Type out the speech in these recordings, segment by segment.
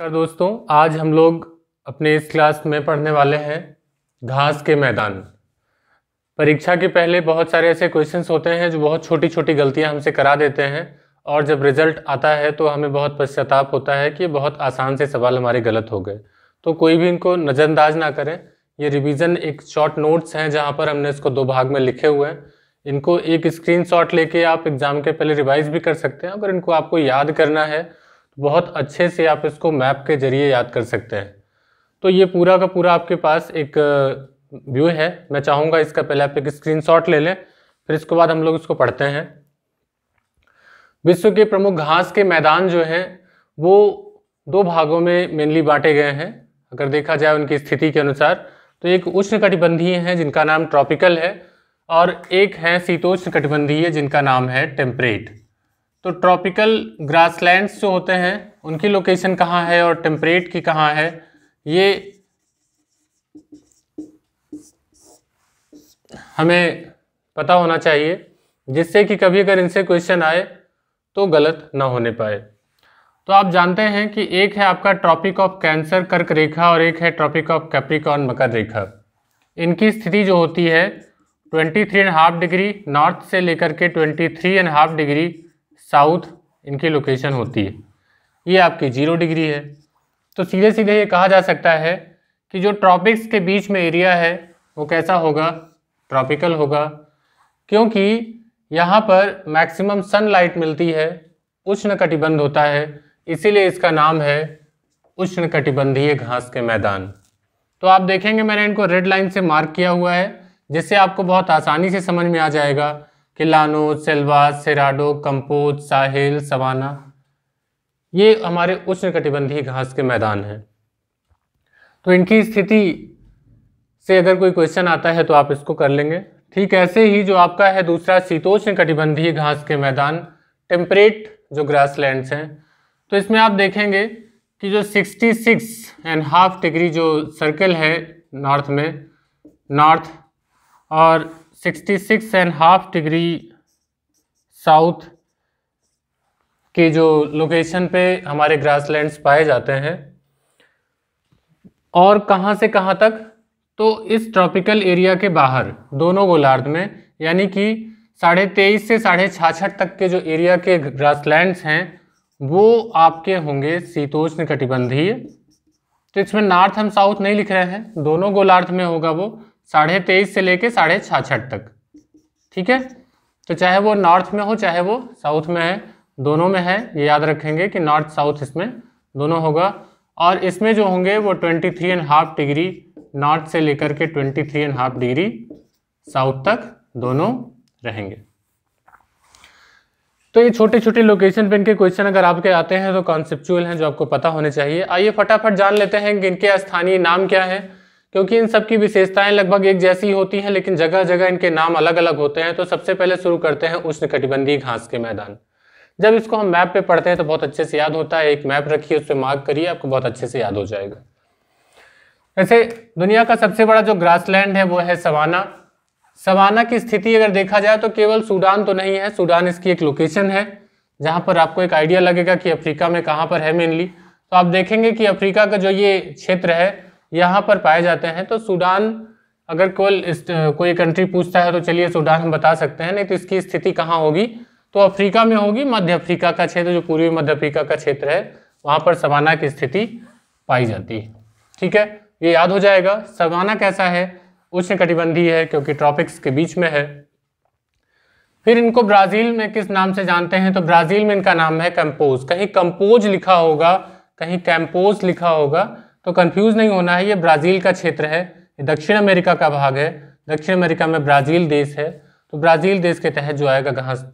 नमस्कार दोस्तों आज हम लोग अपने इस क्लास में पढ़ने वाले हैं घास के मैदान परीक्षा के पहले बहुत सारे ऐसे क्वेश्चंस होते हैं जो बहुत छोटी छोटी गलतियां हमसे करा देते हैं और जब रिजल्ट आता है तो हमें बहुत पश्चाताप होता है कि बहुत आसान से सवाल हमारे गलत हो गए तो कोई भी इनको नज़रअंदाज ना करें ये रिविज़न एक शॉर्ट नोट्स हैं जहाँ पर हमने इसको दो भाग में लिखे हुए हैं इनको एक स्क्रीन लेके आप एग्ज़ाम के पहले रिवाइज़ भी कर सकते हैं अगर इनको आपको याद करना है बहुत अच्छे से आप इसको मैप के जरिए याद कर सकते हैं तो ये पूरा का पूरा आपके पास एक व्यू है मैं चाहूँगा इसका पहले आप एक स्क्रीन ले लें फिर इसके बाद हम लोग इसको पढ़ते हैं विश्व के प्रमुख घास के मैदान जो हैं वो दो भागों में मेनली बांटे गए हैं अगर देखा जाए उनकी स्थिति के अनुसार तो एक उष्ण कटिबंधीय हैं जिनका नाम ट्रॉपिकल है और एक हैं शीतोष्ण कटिबंधीय जिनका नाम है टेम्परेट तो ट्रॉपिकल ग्रासलैंड्स जो होते हैं उनकी लोकेशन कहाँ है और टेम्परेट की कहाँ है ये हमें पता होना चाहिए जिससे कि कभी अगर इनसे क्वेश्चन आए तो गलत ना होने पाए तो आप जानते हैं कि एक है आपका ट्रॉपिक ऑफ कैंसर कर्क रेखा और एक है ट्रॉपिक ऑफ कैप्रिकॉन मकर रेखा इनकी स्थिति जो होती है twenty three and half degree north से लेकर के twenty three and half degree south इनकी लोकेशन होती है ये आपकी जीरो डिग्री है तो सीधे सीधे ये कहा जा सकता है कि जो ट्रॉपिक्स के बीच में एरिया है वो कैसा होगा ट्रॉपिकल होगा क्योंकि यहाँ पर मैक्सिमम सनलाइट मिलती है उष्ण कटिबंध होता है इसीलिए इसका नाम है उष्ण कटिबंधीय घास के मैदान तो आप देखेंगे मैंने इनको रेड लाइन से मार्क किया हुआ है जिससे आपको बहुत आसानी से समझ में आ जाएगा किलानो Selvas Cerrado Campos Sahel savanna ये हमारे उष्ण कटिबंधीय घास के मैदान हैं तो इनकी स्थिति से अगर कोई क्वेश्चन आता है तो आप इसको कर लेंगे ठीक ऐसे ही जो आपका है दूसरा शीतोष्ण कटिबंधीय घास के मैदान टेम्परेट जो ग्रासलैंड्स हैं तो इसमें आप देखेंगे कि जो 66 एंड हाफ डिग्री जो सर्कल है नॉर्थ में नॉर्थ और sixty six and half degree south के जो लोकेशन पे हमारे ग्रासलैंड्स पाए जाते हैं और कहाँ से कहाँ तक तो इस ट्रॉपिकल एरिया के बाहर दोनों गोलार्ध में यानी कि साढ़े तेईस से साढ़े छाछठ तक के जो एरिया के ग्रासलैंड्स हैं वो आपके होंगे शीतोष्ण कटिबंधीय तो इसमें नॉर्थ हम साउथ नहीं लिख रहे हैं दोनों गोलार्थ में होगा वो साढ़े तेईस से लेके साढ़े छाछठ तक ठीक है तो चाहे वो नॉर्थ में हो चाहे वो साउथ में है दोनों में है ये याद रखेंगे कि नॉर्थ साउथ इसमें दोनों होगा और इसमें जो होंगे वो twenty three and half degree north से लेकर के twenty three and half degree south तक दोनों रहेंगे तो ये छोटे छोटे लोकेशन पे इनके क्वेश्चन अगर आपके आते हैं तो कॉन्सेप्चुअल हैं जो आपको पता होने चाहिए आइए फटाफट जान लेते हैं कि इनके स्थानीय नाम क्या है क्योंकि इन सब की विशेषताएं लगभग एक जैसी होती हैं लेकिन जगह जगह इनके नाम अलग अलग होते हैं तो सबसे पहले शुरू करते हैं उष्ण कटिबंधी घास के मैदान जब इसको हम मैप पे पढ़ते हैं तो बहुत अच्छे से याद होता है एक मैप रखिए उस पर मार्क करिए आपको बहुत अच्छे से याद हो जाएगा वैसे दुनिया का सबसे बड़ा जो ग्रासलैंड है वो है सवाना सवाना की स्थिति अगर देखा जाए तो केवल सूडान तो नहीं है सूडान इसकी एक लोकेशन है जहाँ पर आपको एक आइडिया लगेगा कि अफ्रीका में कहाँ पर है मेनली तो आप देखेंगे कि अफ्रीका का जो ये क्षेत्र है यहाँ पर पाए जाते हैं तो सूडान अगर कोई कोई कंट्री पूछता है तो चलिए सूडान हम बता सकते हैं नहीं तो इसकी स्थिति कहाँ होगी तो अफ्रीका में होगी मध्य अफ्रीका का क्षेत्र जो पूर्वी मध्य अफ्रीका का क्षेत्र है वहाँ पर सवाना की स्थिति पाई जाती है ठीक है ये याद हो जाएगा सवाना कैसा है उष्ण कटिबंधी है क्योंकि ट्रॉपिक्स के बीच में है फिर इनको ब्राज़ील में किस नाम से जानते हैं तो ब्राज़ील में इनका नाम है कैम्पोज कहीं कंपोज लिखा होगा कहीं कैम्पोज लिखा होगा तो कंफ्यूज नहीं होना है ये ब्राज़ील का क्षेत्र है ये दक्षिण अमेरिका का भाग है दक्षिण अमेरिका में ब्राज़ील देश है तो ब्राज़ील देश के तहत जो आएगा घास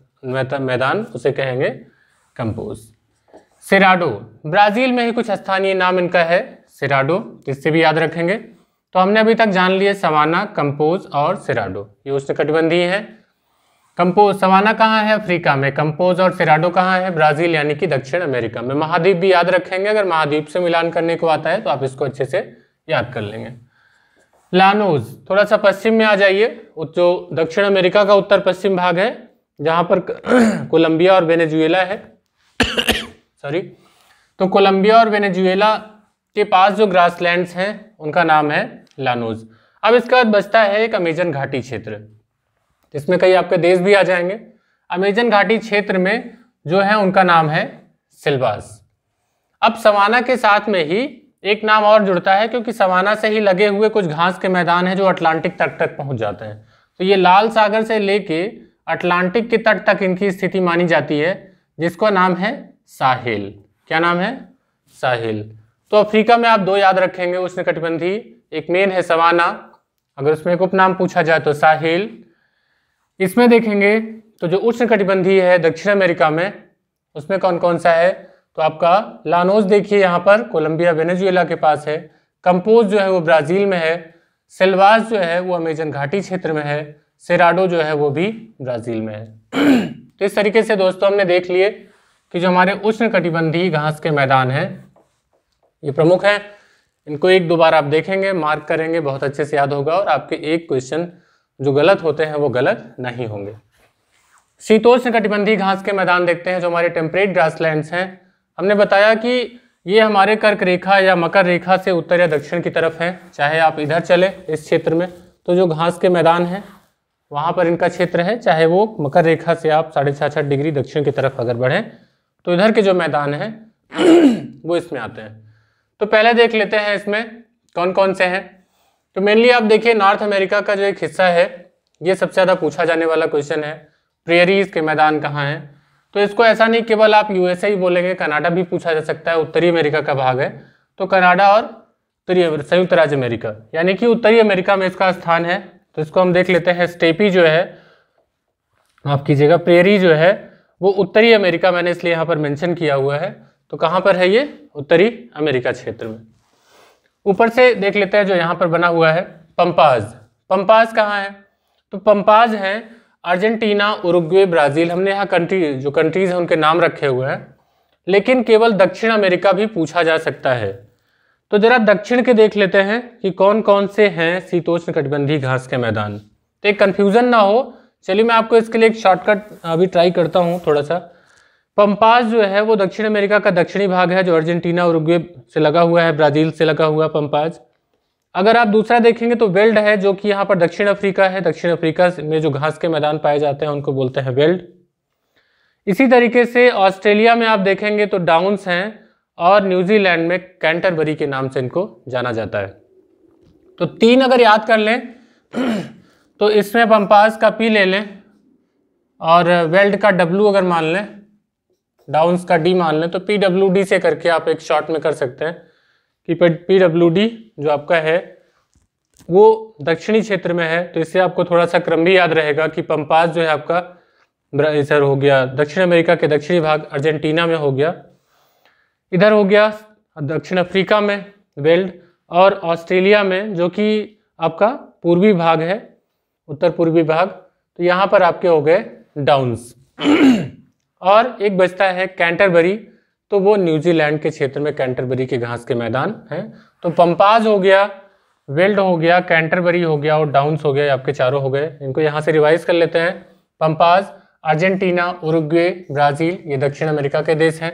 मैदान उसे कहेंगे कंपोज सिराडो ब्राज़ील में ही कुछ स्थानीय नाम इनका है सिराडो इससे भी याद रखेंगे तो हमने अभी तक जान लिए सवाना कंपोज और सिराडो ये कटिबंधी हैं कंपोज सवाना कहाँ है अफ्रीका में कंपोज और फिराडो कहाँ है ब्राजील यानी कि दक्षिण अमेरिका में महाद्वीप भी याद रखेंगे अगर महाद्वीप से मिलान करने को आता है तो आप इसको अच्छे से याद कर लेंगे लानोज थोड़ा सा पश्चिम में आ जाइए जो दक्षिण अमेरिका का उत्तर पश्चिम भाग है जहाँ पर कोलंबिया और वेनेजुएला है सॉरी तो कोलंबिया और वेनेजुएला के पास जो ग्रासलैंड्स हैं उनका नाम है लानोज अब इसके बाद बचता है एक अमेजन घाटी क्षेत्र जिसमें कई आपके देश भी आ जाएंगे अमेजन घाटी क्षेत्र में जो है उनका नाम है सिल्वास अब सवाना के साथ में ही एक नाम और जुड़ता है क्योंकि सवाना से ही लगे हुए कुछ घास के मैदान हैं जो अटलांटिक तट तक पहुंच जाते हैं तो ये लाल सागर से लेके अटलांटिक के तट तक इनकी स्थिति मानी जाती है जिसका नाम है साहिल क्या नाम है साहिल तो अफ्रीका में आप दो याद रखेंगे कटिबंधी एक मेन है सवाना अगर उसमें एक उपनाम पूछा जाए तो साहिल इसमें देखेंगे तो जो उष्ण कटिबंधी है दक्षिण अमेरिका में उसमें कौन कौन सा है तो आपका लानोज देखिए यहाँ पर कोलंबिया वेनेजुएला के पास है कंपोज जो है वो ब्राज़ील में है सेल्वास जो है वो अमेजन घाटी क्षेत्र में है सेराडो जो है वो भी ब्राज़ील में है तो इस तरीके से दोस्तों हमने देख लिए कि जो हमारे उष्ण कटिबंधी घास के मैदान हैं ये प्रमुख हैं इनको एक दो बार आप देखेंगे मार्क करेंगे बहुत अच्छे से याद होगा और आपके एक क्वेश्चन जो गलत होते हैं वो गलत नहीं होंगे शीतोष्ण कटिबंधी घास के मैदान देखते हैं जो हमारे टेम्परेट ग्रासलैंड्स हैं हमने बताया कि ये हमारे कर्क रेखा या मकर रेखा से उत्तर या दक्षिण की तरफ है चाहे आप इधर चले इस क्षेत्र में तो जो घास के मैदान हैं वहाँ पर इनका क्षेत्र है चाहे वो मकर रेखा से आप साढ़े छः डिग्री दक्षिण की तरफ अगर बढ़ें तो इधर के जो मैदान हैं वो इसमें आते हैं तो पहले देख लेते हैं इसमें कौन कौन से हैं तो मेनली आप देखिए नॉर्थ अमेरिका का जो एक हिस्सा है ये सबसे ज़्यादा पूछा जाने वाला क्वेश्चन है प्रेरीज के मैदान कहाँ हैं तो इसको ऐसा नहीं केवल आप यूएसए ही बोलेंगे कनाडा भी पूछा जा सकता है उत्तरी अमेरिका का भाग है तो कनाडा और उत्तरी संयुक्त राज्य अमेरिका यानी कि उत्तरी अमेरिका में इसका स्थान है तो इसको हम देख लेते हैं स्टेपी जो है माफ कीजिएगा प्रेरी जो है वो उत्तरी अमेरिका मैंने इसलिए यहाँ पर मैंशन किया हुआ है तो कहाँ पर है ये उत्तरी अमेरिका क्षेत्र में ऊपर से देख लेते हैं जो यहाँ पर बना हुआ है पंपाज पंपाज कहाँ है तो पंपाज हैं अर्जेंटीना उरुग्वे ब्राज़ील हमने यहाँ कंट्री जो कंट्रीज़ हैं उनके नाम रखे हुए हैं लेकिन केवल दक्षिण अमेरिका भी पूछा जा सकता है तो ज़रा दक्षिण के देख लेते हैं कि कौन कौन से हैं शीतोष्ण कटिबंधी घास के मैदान तो एक कन्फ्यूज़न ना हो चलिए मैं आपको इसके लिए एक शॉर्टकट अभी ट्राई करता हूँ थोड़ा सा पंपास जो है वो दक्षिण अमेरिका का दक्षिणी भाग है जो अर्जेंटीना उरुग्वे से लगा हुआ है ब्राज़ील से लगा हुआ पंपास अगर आप दूसरा देखेंगे तो वेल्ड है जो कि यहाँ पर दक्षिण अफ्रीका है दक्षिण अफ्रीका में जो घास के मैदान पाए जाते हैं उनको बोलते हैं वेल्ड इसी तरीके से ऑस्ट्रेलिया में आप देखेंगे तो डाउन्स हैं और न्यूजीलैंड में कैंटरबरी के नाम से इनको जाना जाता है तो तीन अगर याद कर लें तो इसमें पंपास का पी ले लें और वेल्ड का डब्लू अगर मान लें डाउन्स का डी मान लें तो पी डब्ल्यू डी से करके आप एक शॉर्ट में कर सकते हैं कि पी डब्ल्यू डी जो आपका है वो दक्षिणी क्षेत्र में है तो इससे आपको थोड़ा सा क्रम भी याद रहेगा कि पंपास जो है आपका इधर हो गया दक्षिण अमेरिका के दक्षिणी भाग अर्जेंटीना में हो गया इधर हो गया दक्षिण अफ्रीका में वेल्ड और ऑस्ट्रेलिया में जो कि आपका पूर्वी भाग है उत्तर पूर्वी भाग तो यहाँ पर आपके हो गए डाउन्स और एक बचता है कैंटरबरी तो वो न्यूजीलैंड के क्षेत्र में कैंटरबरी के घास के मैदान हैं तो पंपाज हो गया वेल्ड हो गया कैंटरबरी हो गया और डाउन्स हो गया आपके चारों हो गए इनको यहाँ से रिवाइज कर लेते हैं पंपाज अर्जेंटीना उरुग्वे ब्राज़ील ये दक्षिण अमेरिका के देश हैं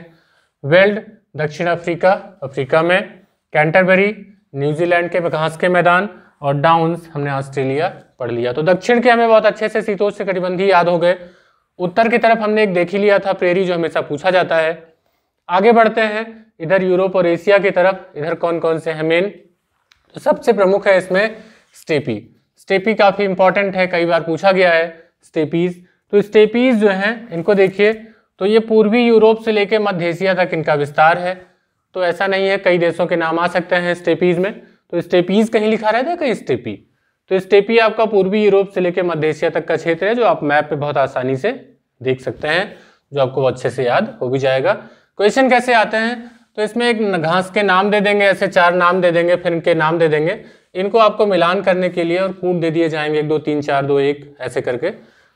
वेल्ड दक्षिण अफ्रीका अफ्रीका में कैंटरबरी न्यूजीलैंड के घास के मैदान और डाउन्स हमने ऑस्ट्रेलिया पढ़ लिया तो दक्षिण के हमें बहुत अच्छे से शीतोष से कटिबंधी याद हो गए उत्तर की तरफ हमने एक देख ही लिया था प्रेरी जो हमेशा पूछा जाता है आगे बढ़ते हैं इधर यूरोप और एशिया की तरफ इधर कौन कौन से हैं मेन तो सबसे प्रमुख है इसमें स्टेपी स्टेपी काफ़ी इंपॉर्टेंट है कई बार पूछा गया है स्टेपीज तो स्टेपीज जो हैं इनको देखिए तो ये पूर्वी यूरोप से लेकर मध्य एशिया तक इनका विस्तार है तो ऐसा नहीं है कई देशों के नाम आ सकते हैं स्टेपीज में तो स्टेपीज कहीं लिखा रहता है कहीं स्टेपी तो स्टेपी आपका पूर्वी यूरोप से लेकर मध्य एशिया तक का क्षेत्र है जो आप मैप पे बहुत आसानी से देख सकते हैं जो आपको अच्छे से याद हो भी जाएगा क्वेश्चन कैसे आते हैं तो इसमें एक घास के नाम दे देंगे ऐसे चार नाम दे देंगे फिर इनके नाम दे देंगे इनको आपको मिलान करने के लिए और कूट दे दिए जाएंगे एक दो तीन चार दो एक ऐसे करके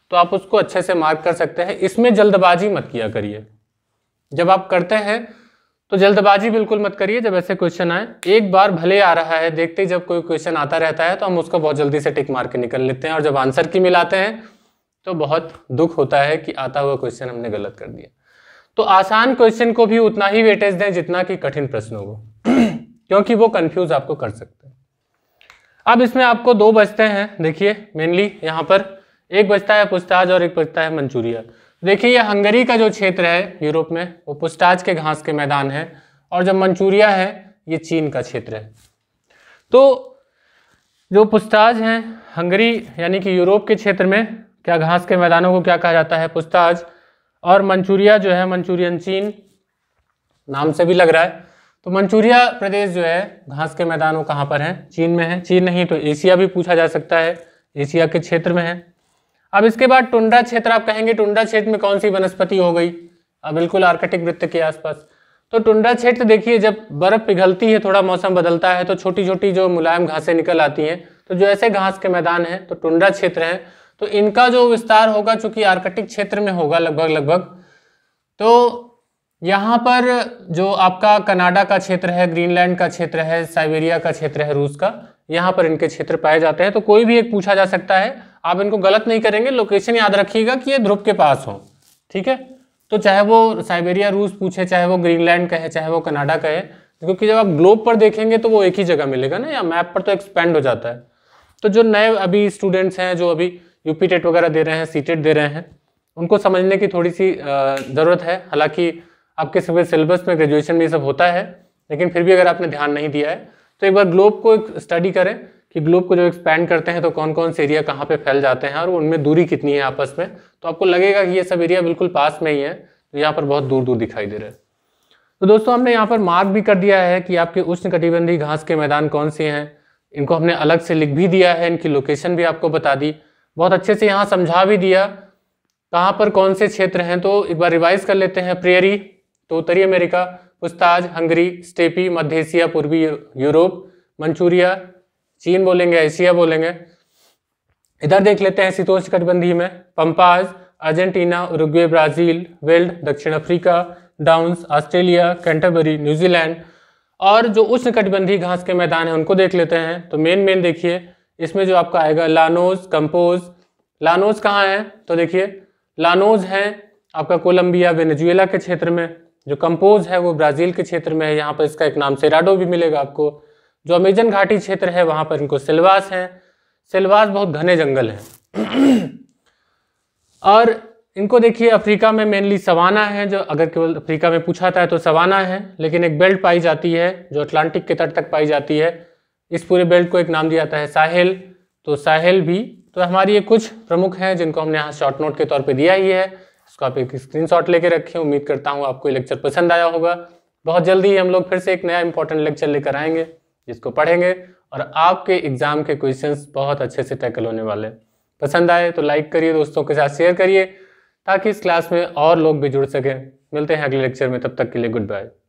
तो आप उसको अच्छे से मार्क कर सकते हैं इसमें जल्दबाजी मत किया करिए जब आप करते हैं तो जल्दबाजी बिल्कुल मत करिए जब ऐसे क्वेश्चन आए एक बार भले आ रहा है देखते ही जब कोई क्वेश्चन आता रहता है तो हम उसको बहुत जल्दी से टिक मार के निकल लेते हैं और जब आंसर की मिलाते हैं तो बहुत दुख होता है कि आता हुआ क्वेश्चन हमने गलत कर दिया तो आसान क्वेश्चन को भी उतना ही वेटेज दें जितना कि कठिन प्रश्नों को क्योंकि वो कंफ्यूज आपको कर सकते हैं अब इसमें आपको दो बचते हैं देखिए मेनली यहाँ पर एक बचता है पुस्ताज और एक बचता है मंचूरिया देखिए ये हंगरी का जो क्षेत्र है यूरोप में वो पुस्टाज के घास के मैदान है और जब मंचूरिया है ये चीन का क्षेत्र है तो जो पुस्ताज हैं हंगरी यानी कि यूरोप के क्षेत्र में क्या घास के मैदानों को क्या कहा जाता है पुस्ताज और मंचूरिया जो है मंचूरियन चीन नाम से भी लग रहा है तो मंचूरिया प्रदेश जो है घास के मैदानों कहाँ पर हैं चीन में है चीन नहीं तो एशिया भी पूछा जा सकता है एशिया के क्षेत्र में है अब इसके बाद टुंडा क्षेत्र आप कहेंगे टुंडा क्षेत्र में कौन सी वनस्पति हो गई हाँ, बिल्कुल आर्कटिक वृत्त के आसपास तो टुंडा क्षेत्र देखिए जब बर्फ पिघलती है थोड़ा मौसम बदलता है तो छोटी छोटी जो मुलायम घासें निकल आती हैं तो जो ऐसे घास के मैदान हैं तो टुंडा क्षेत्र हैं तो इनका जो विस्तार होगा चूंकि आर्कटिक क्षेत्र में होगा लगभग लगभग तो यहाँ पर जो आपका कनाडा का क्षेत्र है ग्रीनलैंड का क्षेत्र है साइबेरिया का क्षेत्र है रूस का यहाँ पर इनके क्षेत्र पाए जाते हैं तो कोई भी एक पूछा जा सकता है आप इनको गलत नहीं करेंगे लोकेशन याद रखिएगा कि ये ध्रुव के पास हो ठीक है तो चाहे वो साइबेरिया रूस पूछे चाहे वो ग्रीनलैंड कहे चाहे वो कनाडा कहे क्योंकि जब आप ग्लोब पर देखेंगे तो वो एक ही जगह मिलेगा ना या मैप पर तो एक्सपेंड हो जाता है तो जो नए अभी स्टूडेंट्स हैं जो अभी यूपी टेट वगैरह दे रहे हैं सी दे रहे हैं उनको समझने की थोड़ी सी ज़रूरत है हालांकि आपके सिविल सिलेबस में ग्रेजुएशन में ये सब होता है लेकिन फिर भी अगर आपने ध्यान नहीं दिया है तो एक बार ग्लोब को एक स्टडी करें कि ग्लोब को जब एक्सपैंड करते हैं तो कौन कौन से एरिया कहाँ पे फैल जाते हैं और उनमें दूरी कितनी है आपस में तो आपको लगेगा कि ये सब एरिया बिल्कुल पास में ही है तो यहाँ पर बहुत दूर दूर दिखाई दे रहा है तो दोस्तों हमने यहाँ पर मार्क भी कर दिया है कि आपके उष्ण कटिबंधी घास के मैदान कौन से हैं इनको हमने अलग से लिख भी दिया है इनकी लोकेशन भी आपको बता दी बहुत अच्छे से यहाँ समझा भी दिया कहाँ पर कौन से क्षेत्र हैं तो एक बार रिवाइज कर लेते हैं प्रेयरी तो उत्तरी अमेरिका पुस्ताज हंगरी स्टेपी मध्य एशिया पूर्वी यूरोप मंचूरिया चीन बोलेंगे एशिया बोलेंगे इधर देख लेते हैं शीतोष कटबंधी में pampas Argentina Uruguay Brazil veld दक्षिण Africa downs Australia Canterbury New Zealand और जो उष्ण कटबंधी घास के मैदान हैं उनको देख लेते हैं तो मेन मेन देखिए इसमें जो आपका आएगा लानोज कंपोज लानोज कहाँ है तो देखिए लानोज है आपका कोलंबिया वेनेजुएला के क्षेत्र में जो कंपोज है वो ब्राज़ील के क्षेत्र में है यहाँ पर इसका एक नाम सेराडो भी मिलेगा आपको जो अमेजन घाटी क्षेत्र है वहाँ पर इनको सिलवास हैं सिलवास बहुत घने जंगल हैं और इनको देखिए अफ्रीका में मेनली सवाना है जो अगर केवल अफ्रीका में पूछा था तो सवाना है लेकिन एक बेल्ट पाई जाती है जो अटलांटिक के तट तक पाई जाती है इस पूरे बेल्ट को एक नाम दिया जाता है साहिल तो साहिल भी तो हमारी ये कुछ प्रमुख हैं जिनको हमने यहाँ शॉर्ट नोट के तौर पे दिया ही है उसको आप एक स्क्रीन शॉट लेके रखें उम्मीद करता हूँ आपको लेक्चर पसंद आया होगा बहुत जल्दी ही हम लोग फिर से एक नया इंपॉर्टेंट लेक्चर लेकर आएंगे जिसको पढ़ेंगे और आपके एग्जाम के क्वेश्चंस बहुत अच्छे से टैकल होने वाले हैं पसंद आए तो लाइक करिए दोस्तों के साथ शेयर करिए ताकि इस क्लास में और लोग भी जुड़ सकें मिलते हैं अगले लेक्चर में तब तक के लिए गुड बाय